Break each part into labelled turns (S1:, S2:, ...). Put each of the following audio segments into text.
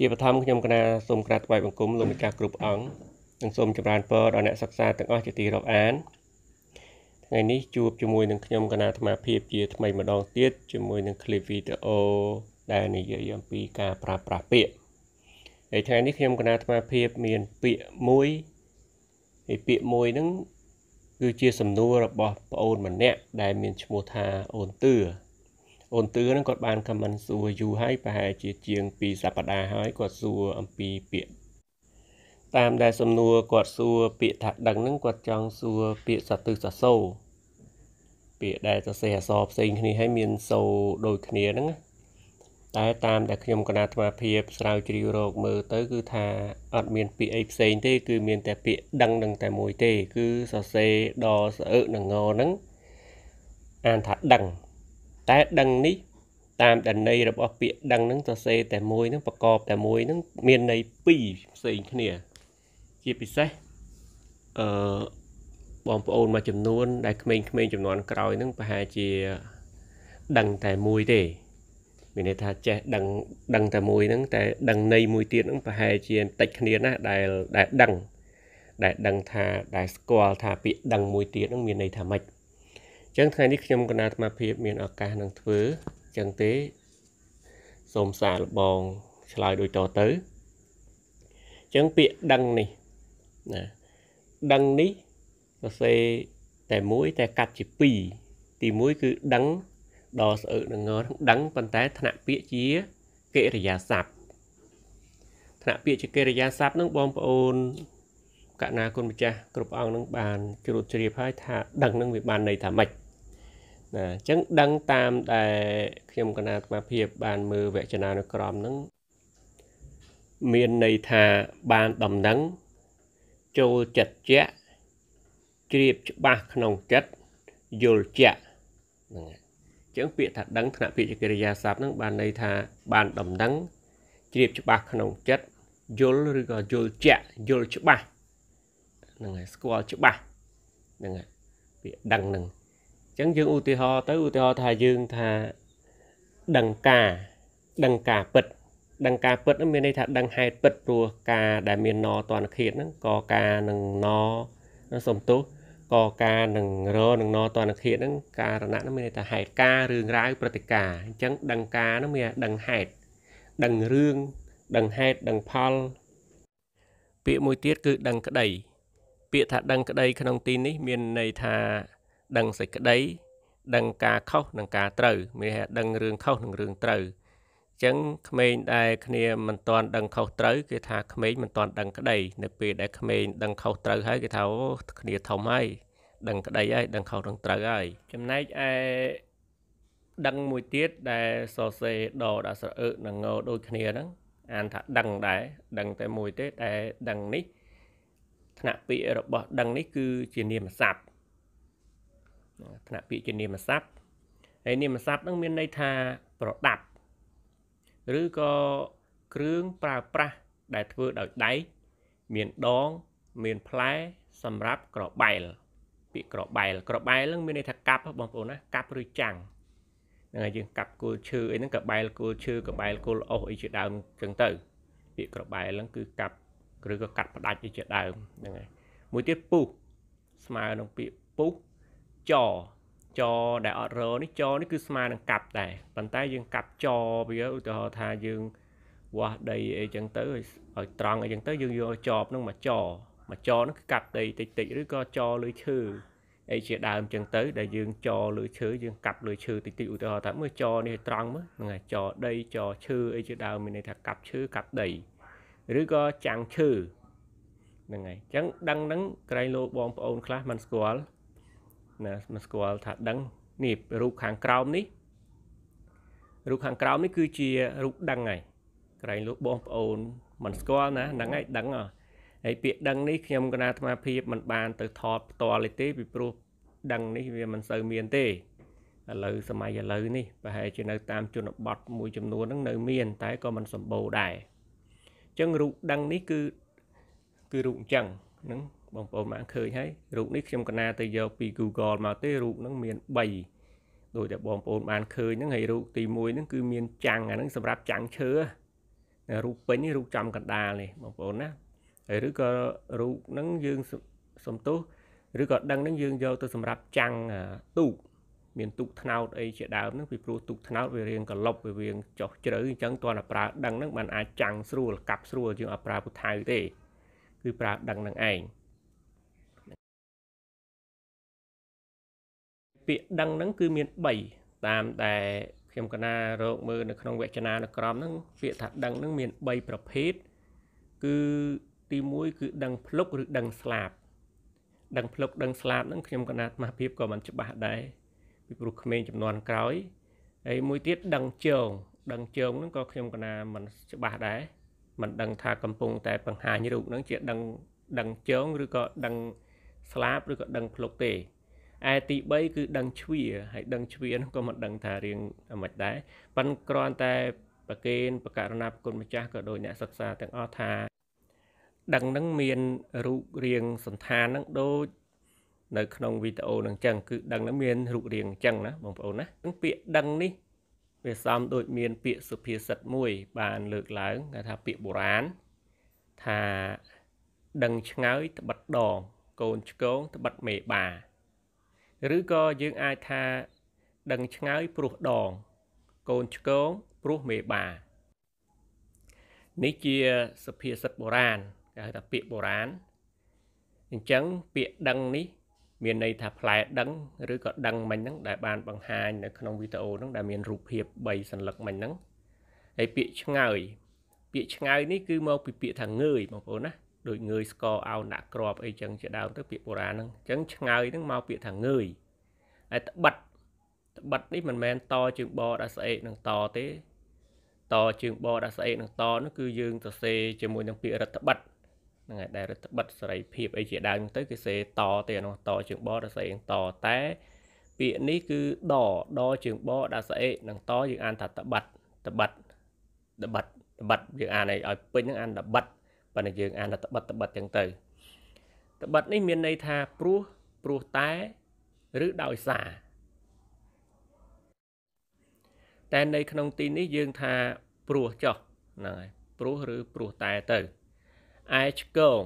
S1: ជាបឋមខ្ញុំគណៈសូមក្រាបថ្វាយបង្គំលោកមេការគ្រប់អង្គនិងសូមចម្រើនពរដល់អ្នកសិក្សាទាំងអស់ជាទីរាប់អានថ្ងៃនេះជួបជាមួយនឹងខ្ញុំគណៈអាត្មាភាពជាថ្មីម្ដងទៀតជាមួយនឹងឃ្លីបវីដេអូដែលនិយាយអំពីការប្រើប្រាស់ពាក្យហើយថ្ងៃនេះខ្ញុំគណៈអាត្មាភាពមានពាក្យមួយហើយពាក្យមួយហ្នឹងគឺជាសំណួររបស់ប្អូនម្នាក់ដែលមានឈ្មោះថាអូនតឿអូនទឿហ្នឹងគាត់បានខមមិនសួរយូរហើយប្រហែលជាជាង2សប្តាហ៍ហើយគាត់សួរអំពីពាក្យតាមដែលសំណួរគាត់សួរពាក្យថាដឹងហ្នឹងគាត់ចង់សួរពាក្យសតិសសោពាក្យដែលសរសេរអក្សរផ្សេងគ្នាហើយមានសូដូចគ្នាហ្នឹងតែតាមដែលខ្ញុំកណាអាត្មាភាពស្រាវជ្រាវរកមើលទៅ គឺថាអត់មានពាក្យអីផ្សេងទេ គឺមានតែពាក្យដឹងនឹងតែមួយទេគឺសរសេរដល់ស្អើកនឹងងហ្នឹងអានថាដឹងតែដឹងនេះតាមដណីរបស់ពាក្យដឹងនឹងសរសេរតែមួយនឹងប្រកបតែមួយនឹងមានន័យពីរផ្សេងគ្នាជាពិសេសអឺបងប្អូនមួយចំនួនដែលក្មេងៗចំនួនក្រោយនឹងប្រហែលជាដឹងតែមួយទេមានន័យថាចេះដឹងដឹងតែមួយហ្នឹង តែដឹងនៃមួយទៀតហ្នឹងប្រហែលជាបន្តិចគ្នាណាដែលដែលដឹងដែលដឹងថាដែលស្គាល់ថាពាក្យដឹងមួយទៀតហ្នឹងមានន័យថាម៉េចចឹងថ្ងៃនេះខ្ញុំកណាអាត្មាភាព មានឱកាសនឹងធ្វើចឹងទេសូមសារលបងឆ្លើយដូចតទៅចឹងពាក្យដឹងនេះណាដឹងនេះសរសេរតែមួយតែកាត់ជា2ទី1គឺដឹងដល់ស្អើនឹងងដឹងប៉ុន្តែថ្នាក់ពាក្យជាកិរិយាសព្ទថ្នាក់ពាក្យជាកិរិយាសព្ទនឹងបងប្អូន កណាគុណម្ចាស់គ្រប់អង្គនឹង បានជ្រួតជ្រាបហើយថាដឹងនឹងវាបានន័យថាម៉េចណាអញ្ចឹងដឹងតាមដែលខ្ញុំគណៈអាត្មាភាពបានមើលវចនានុក្រមហ្នឹងមានន័យថាបានដំណឹង ចូលចិត្តជាក់ជ្រាបច្បាស់ក្នុងចិត្តយល់ជាក់ហ្នឹងហើយអញ្ចឹងពាក្យថាដឹងថ្នាក់ពាក្យកិរិយាសព្ទហ្នឹងបានន័យថា បាន ដំណឹងជ្រាបច្បាស់ក្នុងចិត្តយល់ឬក៏យល់ជាក់យល់ច្បាស់ហ្នឹងហើយស្គាល់ច្បាស់ហ្នឹងហើយពាក្យដឹងហ្នឹងចឹងយើងឧទាហរណ៍ទៅឧទាហរណ៍ថាយើងថាដង្ការដង្ការពិតដង្ការពិតហ្នឹងមានន័យថាដឹងហេតុពិតព្រោះការដែលមានណតនខេតហ្នឹងកការនឹងណសំទោសកការនឹងរ នឹងណតនខេតហ្នឹងការណៈហ្នឹងមានន័យថាហេតុការរឿងរ៉ាវព្រឹត្តិការអញ្ចឹងដង្ការហ្នឹងមានដឹងហេតុដឹងរឿងដឹងហេតុដឹងផល ពាក្យមួយទៀតគឺដឹងក្តីពាក្យថា ដឹងក្តី ក្នុងទីនេះមានន័យថាដឹងសេចក្តី ដឹងការខុសនិងការត្រូវ មានហេតុដឹងរឿងខុសនិងរឿងត្រូវអញ្ចឹងក្មេងដែលគ្នាមិនទាន់ដឹងខុសត្រូវគេថាក្មេងមិនទាន់ដឹងក្តី នៅពេលដែលក្មេងដឹងខុសត្រូវហើយគេថាអូគ្នាធំហើយដឹងក្តីហើយដឹងខុសដឹងត្រូវហើយចំណែកឯដឹងមួយទៀតដែលសរសេរដដាក់ស្រអឹកនិងងដូចគ្នាហ្នឹងអានថាដឹងដែរដឹងតែមួយទេតែដឹងនេះថ្នាក់ពាក្យរបស់ដឹងនេះគឺជានាមស័ព្ទគណៈពាក្យជានាមស័ព្ទហើយនាមស័ព្ទហ្នឹងមានន័យថាប្រដាប់ ឬក៏គ្រឿងប្រើប្រាស់ដែលធ្វើដោយដៃមានដងមានផ្លែសម្រាប់ក្របែលពាក្យក្របែលក្របែលហ្នឹងមានន័យថាកាប់បងប្អូនណាកាប់ឬចាំងហ្នឹងហើយយើងកាប់គល់ឈើអីហ្នឹងក្របែលគល់ឈើក្របែលគល់អុសអីជាដើមចឹងទៅ ពាក្យក្របែលហ្នឹងគឺកាប់ឬក៏កាត់ផ្ដាច់អីជាដើមហ្នឹងហើយមួយទៀតពុះស្មើនឹងពាក្យពុះចចដែលអត់រនេះចនេះគឺស្មើនឹងកាប់ដែរប៉ុន្តែយើងកាប់ចវាឧទាហរណ៍ថាយើងវាស់ដីអីចឹងទៅឲ្យត្រង់អីចឹងទៅយើងយកចបនឹងមកចមកចនោះគឺកាប់ដីតិចតិចឬក៏ចលើឈើអីជាដើមចឹងទៅដែលយើង ចលើឈើយើងកាប់លើឈើតិចតិចឧទាហរណ៍ថាមើលចនេះត្រង់មើលហ្នឹងហើយចដីចឈើអីជាដើមមានន័យថាកាប់ឈើកាប់ដីឬក៏ចាំងឈើហ្នឹងហើយអញ្ចឹងដឹងហ្នឹង ក្រែងលោបងប្អូនខ្លះមិនស្គាល់ណាមកស្គាល់ថាដឹងនេះរូបខាងក្រោមនេះរូបខាងក្រោមនេះគឺជា រូបដឹងហើយក្រែងលោកបងប្អូនមិនស្គាល់ណាហ្នឹងហើយដឹងហ៎ហើយពាក្យដឹងនេះខ្ញុំកណាអាត្មាភាពមិនបានទៅថតផ្ទាល់ទេ ពីព្រោះដឹងនេះ វាមិនសូវមានទេឥឡូវសម័យឥឡូវនេះប្រហែលជានៅតាមជនបទមួយចំនួនហ្នឹងនៅ មាន តែក៏មិនសម្បូរដែរអញ្ចឹងរូបដឹងនេះគឺគឺរូបអញ្ចឹងហ្នឹងបងប្អូនបានឃើញហើយរូបនេះខ្ញុំកណាទៅយកពី Google មកទេរូបហ្នឹងមាន3ដោយតែបងប្អូនបានឃើញហ្នឹងហើយរូបទី1ហ្នឹងគឺមានចាំងអាហ្នឹងសម្រាប់ចាំងឈើណារូបពេញនេះរូបចំកណ្ដាលនេះបងប្អូនណាហើយឬក៏រូបហ្នឹងយើងសំទោសឬក៏ដឹងហ្នឹងយើងយកទៅសម្រាប់ចាំងទូកមានទូកថ្នោតអីជាដើមហ្នឹងពីព្រោះទូកថ្នោតវារៀងកឡុបវារៀងចុះជ្រៅអញ្ចឹងតើតែប្រើដឹងហ្នឹងបានអាចចាំងស្រួលកាប់ស្រួលជាងអត់ប្រើពុថៅទេ គឺប្រើដឹងហ្នឹងឯងពាក្យដឹងហ្នឹងគឺមាន3តាមដែលខ្ញុំកណារកមើលនៅក្នុងវចនានុក្រមហ្នឹងពាក្យថាដឹងហ្នឹងមាន3ប្រភេទគឺទី1គឺដឹងភ្លុកឬដឹងស្លាប់ដឹងភ្លុកដឹងស្លាប់ហ្នឹងខ្ញុំកណាអាភិបក៏មិនច្បាស់ដែរពីព្រោះក្មេងចំនួនក្រោយហើយមួយទៀតដឹងជើងដឹងជើងហ្នឹងក៏ខ្ញុំកណាមិនច្បាស់ដែរមិនដឹងថាកំពុង តែបង្ហាញរូបហ្នឹងជាដឹងដឹងជើងឬក៏ដឹងស្លាប់ឬក៏ដឹងភ្លុកទេឯទី3គឺដឹងជ្វាហើយដឹងជ្វានោះក៏មិនដឹងថារៀងមិនដែរប៉ិនគ្រាន់តែប្រកេនបករណាប្រគុណម្ចាស់ក៏ដោយអ្នកសិក្សាទាំងអស់ថាដឹងនឹងមានរូបរាងសន្តាននឹងដូច នៅ ក្នុងវីដេអូនឹងចឹងគឺដឹងនឹងមានរូបរាងចឹងណាបងប្អូនណាពាក្យដឹងនេះ វាសំដូចមានពាក្យសុភាសិតមួយ បាន លើកឡើងគេថាពាក្យបុរាណថាដឹងឆ្ងើយត្បិតដងកូនឆ្កងត្បិតមេបាឬក៏យើងអាចថាដឹងឆ្ងាយព្រោះដងកូនឆ្កងព្រោះមេបានេះជាសភាសិតបុរាណគេហៅថាពាក្យបុរាណអញ្ចឹងពាក្យដឹងនេះ មានន័យថាផ្លែ ដឹងឬក៏ដឹងមិញហ្នឹងដែលបានបង្ហាញនៅក្នុងវីដេអូហ្នឹងដែលមានរូបភាព3សัญลักษณ์មិញហ្នឹងហើយពាក្យឆ្ងើយពាក្យឆ្ងើយនេះគឺមកពីពាក្យថាងើយបងប្អូនណាដូចងើយស្គរអោនដាក់ក្របអីចឹងជាដើមទៅពាក្យបុរាណហ្នឹងអញ្ចឹងឆ្ងាយហ្នឹងមកពាក្យថាងើយហើយត្បិតត្បិតនេះមិនមែនតជើងបដាក់ស្អែកនឹងតទេតជើងបដាក់ស្អែកនឹងតនោះគឺយើងសរសេរជាមួយនឹងពាក្យរដ្ឋបិតហ្នឹងហើយដែលរដ្ឋបិតសេរីភាពអីជាដើមទៅគឺសេតទេអានោះតជើងបដាក់ស្អែកនឹងតតែពាក្យនេះគឺដដជើងបដាក់ស្អែកនឹងតយើងអានថាត្បិតត្បិតត្បិតត្បិតយើងអានឲ្យពេញហ្នឹងអានត្បិតប៉ុន្តែយើងអានតបិតតបិតចឹងទៅតបិតនេះមានន័យថាព្រោះព្រោះតែ ឬដោយសារតែនៅក្នុងទីនេះយើងថាព្រោះចោះហ្នឹងហើយព្រោះឬព្រោះតែទៅឯឆ្កង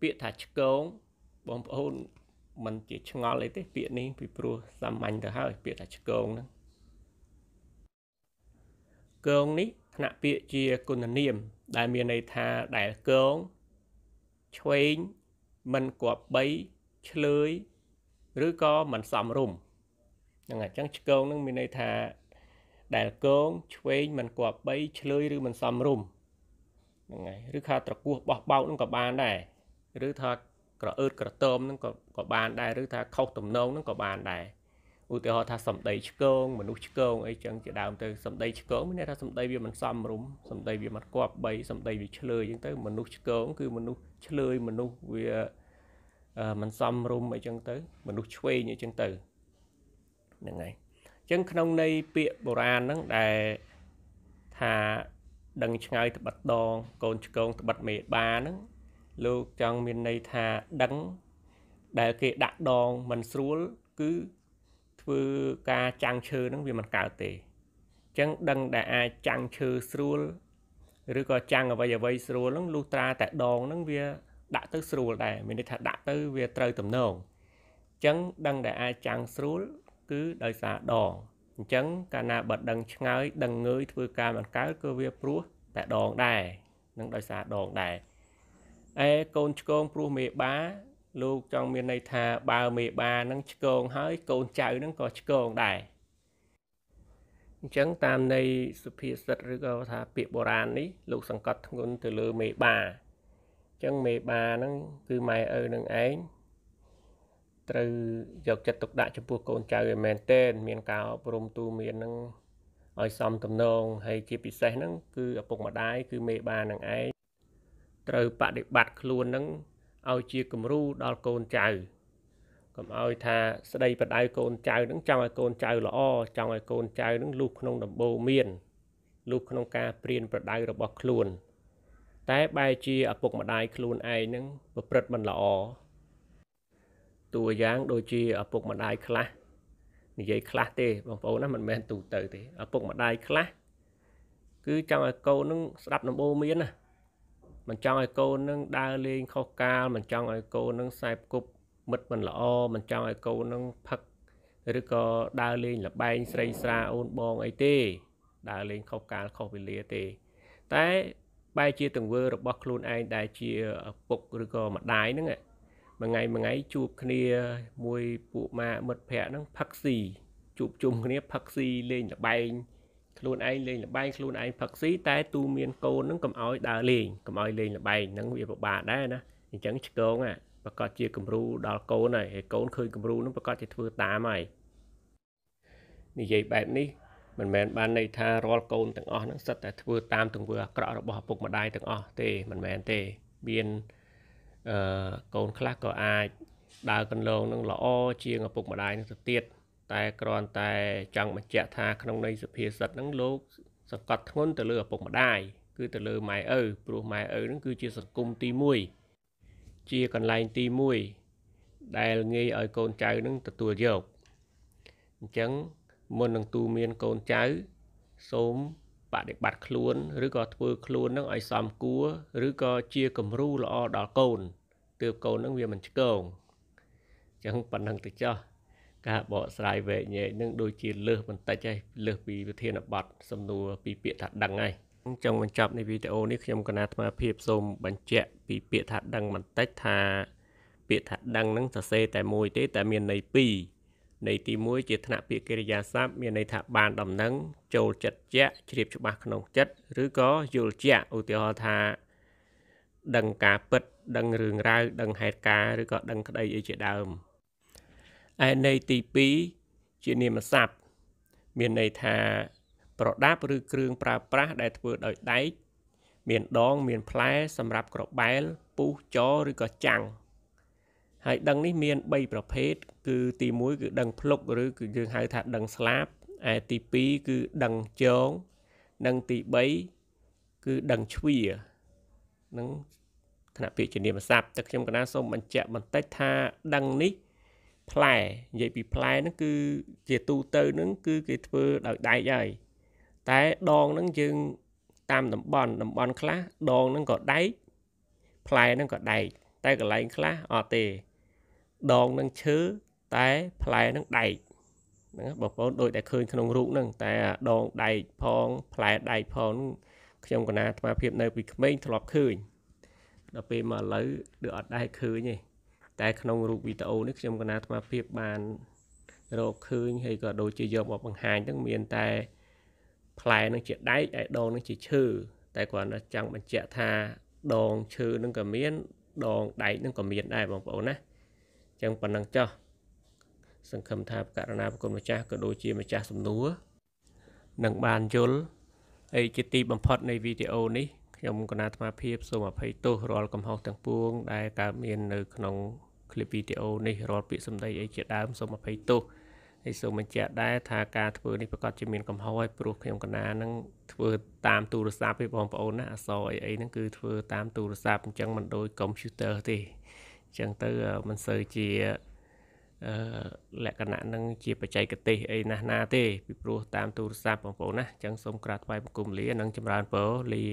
S1: ពាក្យថាឆ្កងបងប្អូនมันជាឆ្ងល់អីទេពាក្យនេះ ពីព្រោះសាមញ្ញទៅហើយពាក្យថាឆ្កងហ្នឹងកងនេះថ្នាក់ពាក្យជាគុណនាមដែលមានន័យថាដែលកងឆ្វេងមិនគប្បីឆ្លើយឬក៏មិនសមរម្យហ្នឹងហើយអញ្ចឹងឆ្កងនឹងមានន័យថាដែលកងឆ្វេងមិនគប្បីឆ្លើយ ឬមិនសមរម្យហ្នឹងហើយឬថាត្រកួសបោះបោកនឹងក៏បានដែរឬថាក្រអឺតក្រទមនឹងក៏បានដែរឬថាខុសទំនងនឹងក៏បានដែរឧទាហរណ៍ថាសម្ដីឆ្កងមនុស្សឆ្កងអីចឹងជាដើមទៅសម្ដីឆ្កងមានន័យថាសម្ដីវាមិនសមរម្យសម្ដីវាមិនគប្បីសម្ដីវាឆ្លើយចឹងទៅ មនុស្សឆ្កងគឺមនុស្សឆ្លើយមនុស្សវាមិនសមរម្យអីចឹងទៅ មនុស្សឆ្វេងអីចឹងទៅហ្នឹងហើយចឹងក្នុងន័យពាក្យបុរាណហ្នឹងដែលថាដឹងឆ្ងាយត្បិតដង កូនឆ្កងត្បិតមេបាហ្នឹងលោកចង់មានន័យថាដឹងដែលគេដាក់ដងមិនស្រួលគឺធ្វើការចាំងឈើហ្នឹងវាមិនកើតទេអញ្ចឹងដឹងដែលអាចចាំងឈើស្រួលឬក៏ចាំងអ្វីអ្វីស្រួលហ្នឹងលុះត្រាតែដងហ្នឹងវាដាក់ទៅស្រួលដែរមានន័យថាដាក់ទៅវាត្រូវទំនងអញ្ចឹងដឹងដែលអាចចាំងស្រួលគឺដោយសារដងអញ្ចឹងកាលណាបើដឹងឆ្ងាយដឹងងើយធ្វើការមិនកើតគឺវាព្រោះតែដងដែរនឹងដោយសារដងដែរឯកូនឆ្កងព្រោះមេបាលោកចង់មានន័យថាបើមេបានឹងឆ្កងហើយកូនចៅនឹងក៏ឆ្កងដែរអញ្ចឹងតាមន័យសុភាសិតឬក៏ថាពាក្យបុរាណនេះលោកសង្កត់ធ្ងន់ទៅលើមេបាអញ្ចឹងមេបាហ្នឹងគឺម៉ែឪនឹងឯងត្រូវយកចិត្តទុកដាក់ចំពោះកូនចៅឲ្យមែនទែនមានការអប់រំទូមាននឹងឲ្យសមទំនងហើយជាពិសេសហ្នឹងគឺឪពុកម្ដាយគឺមេបានឹងឯងត្រូវបដិបត្តិខ្លួននឹងឲ្យជាគំរូដល់កូនចៅកុំឲ្យថាស្ដីបដៅកូនចៅនឹងចង់ឲ្យកូនចៅល្អចង់ឲ្យកូនចៅនឹងលុះក្នុងដំបូលមានលុះក្នុងការព្រៀនប្រដៅរបស់ខ្លួន តែបែរជាឪពុកម្ដាយខ្លួនឯងនឹងប្រព្រឹត្តមិនល្អតួយ៉ាងដូចជាឪពុកម្ដាយខ្លះនិយាយខ្លះទេបងប្អូនណាមិនមែនទូទៅទេឪពុកម្ដាយខ្លះគឺចង់ឲ្យកូននឹងស្ដាប់ដំបូលមានណាមិនចង់ឲ្យកូននឹងដើរលេងខុសកាលមិនចង់ឲ្យកូននឹងខ្សែគប់មិត្តមិនល្អមិនចង់ឲ្យកូននឹងផឹកឬក៏ដើរលេងលបែងស្រីស្រាអូនបងអីទេ ដើរលេងខុសកាលខុសវេលាទេ តែបែរជាទង្វើរបស់ខ្លួនឯងដែលជាពុកឬក៏ម្ដាយហ្នឹងមួយថ្ងៃមួយថ្ងៃជួបគ្នាមួយពួកម៉ាមិត្តភ័ក្ដិហ្នឹងផឹកស៊ីជួបជុំគ្នាផឹកស៊ីលេងលបែងខ្លួនឯងលេងលបែងខ្លួនឯងផឹកស៊ីតែទូមានកូននឹងកំឲ្យដើរលេងកំឲ្យលេងលបែងហ្នឹងវាពិបាកដែរណាអញ្ចឹងឆ្កងប្រកាសជាគំរូដល់កូនហើយហើយកូនឃើញគំរូហ្នឹងប្រកាសជាធ្វើតាមហើយនិយាយបែបនេះមិនមែនបានន័យថារាល់កូនទាំងអស់ហ្នឹងសិតតែធ្វើតាមទង្វើអាក្រក់របស់ឪពុកម្ដាយទាំងអស់ទេមិនមែនទេមានអឺកូនខ្លះក៏អាចដើរកន្លងនឹងល្អជាងឪពុកម្ដាយនឹងទៅទៀតតែគ្រាន់តែចង់បញ្ជាក់ថាក្នុងន័យសុភាសិតហ្នឹងលោកសង្កត់ធ្ងន់ទៅលើឪពុកម្ដាយគឺទៅលើម៉ែឪព្រោះម៉ែឪហ្នឹងគឺជាសង្គមទី1ជាកន្លែងទី1ដែលងាយឲ្យកូនចៅហ្នឹងទទួលយកអញ្ចឹងមុននឹងទូមានកូនចៅ សូមបដិបត្តិខ្លួនឬក៏ធ្វើខ្លួននឹងឲ្យសមគួរ ឬក៏ជាគំរូល្អដល់កូនទើបកូននឹងវាមិនឆ្កងអញ្ចឹងប៉ុណ្្នឹងទៅចោះការបកស្រាយវែកញែកនឹងដូចជាលើសបន្តិចហើយលើសពីវិធានបទសំណួរពីពាក្យថាដឹងហើយចង់បញ្ចប់នៃវីដេអូនេះខ្ញុំកណាអាត្មាភាពសូមបញ្ជាក់ពីពាក្យថាដឹងបន្តិចថាពាក្យថាដឹងនឹងសរសេរតែមួយទេតែមានន័យពីរន័យទី1ជាថ្នាក់ពាក្យកិរិយាសព្ទមានន័យថាបានដំណឹងចូលចិត្តជាក់ជ្រាបច្បាស់ក្នុងចិត្តឬក៏យល់ជាក់ឧទាហរណ៍ថាដឹងការពិតដឹងរឿងរ៉ាវដឹងហេតុការណ៍ឬក៏ដឹងក្តីអីជាដើមឯន័យទី2ជានាមស័ព្ទមានន័យថា ប្រដាប់ឬគ្រឿងប្រើប្រាស់ដែលធ្វើដោយដែកមានដងមានផ្លែសម្រាប់ក្របែលពុះចឬក៏ចាំងហើយដងនេះមាន3ប្រភេទគឺទី1គឺដងភ្លុកឬគឺយើងហៅថាដងស្លាបឯទី2គឺដងជងនិងទី3គឺដងជ្វានឹងថ្នាក់ពាក្យជានាមស័ព្ទតែខ្ញុំកណាសូមបញ្ជាក់បន្តិចថាដងនេះផ្លែនិយាយពីផ្លែហ្នឹងគឺជាទូទៅហ្នឹងគឺគេធ្វើដោយដៃហើយតែដងហ្នឹងយើងតាមតំបន់តំបន់ខ្លះដងហ្នឹងក៏ដែកផ្លែហ្នឹងក៏ដែកតែកន្លែងខ្លះអត់ទេ ដងហ្នឹងឈើតែផ្លែហ្នឹងដែកហ្នឹងបងប្អូនដូចតែឃើញក្នុងរូបហ្នឹង តែដងដែកផងផ្លែដែកផងខ្ញុំកណាអាត្មាភាពនៅពីក្មេងធ្លាប់ឃើញដល់ពេលមកឥឡូវដូចអត់ដែរឃើញទេតែក្នុងរូបវីដេអូនេះខ្ញុំកណាអាត្មាភាពបានរកឃើញហើយក៏ដូចជាយកមកបង្ហាញហ្នឹងមានតែផ្លែនឹងជាដែកឯដងនឹងជាឈើតែគ្រាន់តែចង់បញ្ជាក់ថាដងឈើនឹងក៏មានដងដែកនឹងក៏មានដែរបងប្អូនណាអញ្ចឹងប៉ុណ្ណឹងចោះសង្ឃឹមថាករណាប្រគុណម្ចាស់ក៏ដូចជាម្ចាស់សំណួរនឹងបានយល់ហើយជាទីបំផុតនៃវីដេអូនេះខ្ញុំកណាអាត្មាភាពសូមអភ័យទោសរាល់កំហុសទាំងពួងដែលកើតមាននៅក្នុងលីបវីដេអូនេះរាល់ពាក្យសម្ដីអីជាដើមសូមអភ័យទោសហើយសូមបញ្ជាក់ដែរថាការធ្វើនេះប្រកាសជាមានកំហុសហើយព្រោះខ្ញុំកណានឹងធ្វើតាមទូរស័ព្ទទេបងប្អូនណាអសអីអីហ្នឹងគឺធ្វើតាមទូរស័ព្ទអញ្ចឹងមិនដូចកុំព្យូទ័រទេអញ្ចឹងទៅមិនសូវជាអឺលក្ខណៈនឹងជាបច្ចេកទេសអីណាស់ណាទេពីព្រោះតាមទូរស័ព្ទបងប្អូនណាអញ្ចឹងសូមក្រាបថ្វាយបង្គំលានិងចម្រើនពរលា